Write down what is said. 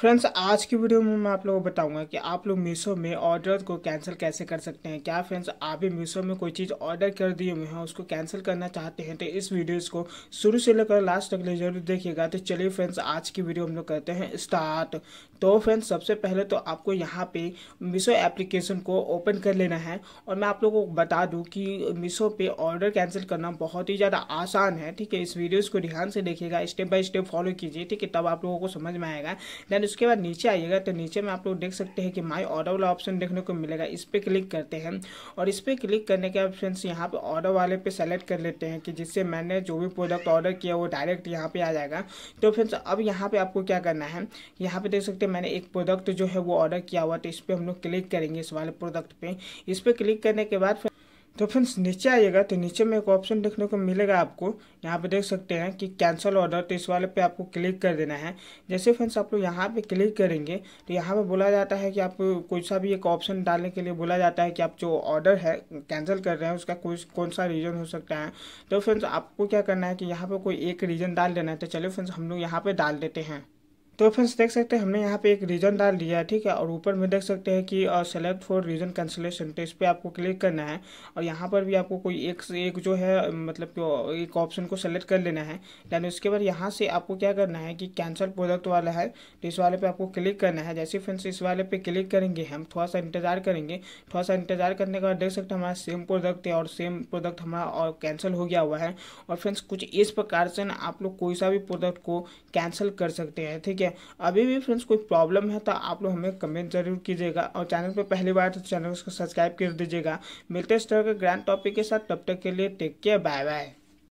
friends आज की video में मैं आप लोगों को बताऊंगा कि आप लोग मीशो में ऑर्डर को कैंसिल कैसे कर सकते हैं क्या फ्रेंड्स आप भी मीशो में कोई चीज़ ऑर्डर कर दिए हुए हैं उसको कैंसिल करना चाहते हैं तो इस वीडियोस को शुरू से लेकर लास्ट तक ले जरूर देखिएगा तो चलिए फ्रेंड्स आज की वीडियो हम लोग करते हैं स्टार्ट तो फ्रेंड्स सबसे पहले तो आपको यहाँ पर मीशो एप्लीकेशन को ओपन कर लेना है और मैं आप लोगों को बता दूँ कि मीशो पर ऑर्डर कैंसिल करना बहुत ही ज़्यादा आसान है ठीक है इस वीडियोज़ को ध्यान से देखिएगा स्टेप बाई स्टेप फॉलो कीजिए ठीक है तब आप लोगों को समझ में आएगा देन उसके बाद नीचे आइएगा तो नीचे में आप लोग देख सकते हैं कि माई ऑर्डर वाला ऑप्शन देखने को मिलेगा इस पर क्लिक करते हैं और इस पर क्लिक करने के ऑप्शन यहाँ पर ऑर्डर वाले पे सेलेक्ट कर लेते हैं कि जिससे मैंने जो भी प्रोडक्ट ऑर्डर किया वो डायरेक्ट यहाँ पर आ जाएगा तो फ्रेंड्स अब यहाँ पर आपको क्या करना है यहाँ पर देख सकते हैं मैंने एक प्रोडक्ट जो है वो ऑर्डर किया हुआ तो इस पर हम लोग क्लिक करेंगे इस वाले प्रोडक्ट पर इस पर क्लिक करने के बाद तो फ्रेंड्स नीचे आइएगा तो नीचे में एक ऑप्शन देखने को मिलेगा आपको यहाँ पे देख सकते हैं कि कैंसिल ऑर्डर तो इस वाले पे आपको क्लिक कर देना है जैसे फ्रेंड्स आप लोग यहाँ पे क्लिक करेंगे तो यहाँ पे बोला जाता है कि आप कोई सा भी एक ऑप्शन डालने के लिए बोला जाता है कि आप जो ऑर्डर है कैंसिल कर रहे हैं उसका कोई कौन सा रीज़न हो सकता है तो फ्रेंड्स आपको क्या करना है कि यहाँ पर कोई एक रीज़न डाल देना है तो चलिए फ्रेंड्स हम लोग यहाँ पर डाल देते हैं तो फ्रेंड्स देख सकते हैं हमने यहाँ पे एक रीजन डाल दिया है ठीक है और ऊपर में देख सकते हैं कि सेलेक्ट फॉर रीजन कैंसिलेशन तो इस पर आपको क्लिक करना है और यहाँ पर भी आपको कोई एक से एक जो है मतलब कि एक ऑप्शन को सेलेक्ट कर लेना है देन उसके बाद यहाँ से आपको क्या करना है कि कैंसिल प्रोडक्ट वाला है तो इस वाले पर आपको क्लिक करना है जैसे फ्रेंड्स इस वाले पर क्लिक करेंगे हम थोड़ा सा इंतजार करेंगे थोड़ा सा इंतजार करने के बाद देख सकते हैं हमारा सेम प्रोडक्ट है और सेम प्रोडक्ट हमारा और कैंसिल हो गया हुआ है और फ्रेंड्स कुछ इस प्रकार से ना आप लोग कोई सा भी प्रोडक्ट को कैंसिल कर सकते हैं ठीक है है अभी भी फ्रेंड्स कोई प्रॉब्लम है तो आप लोग हमें कमेंट जरूर कीजिएगा और चैनल पर पहली बार तो चैनल को सब्सक्राइब कर दीजिएगा मिलते इस तरह के ग्रैंड टॉपिक के साथ तब तक के लिए टेक केयर बाय बाय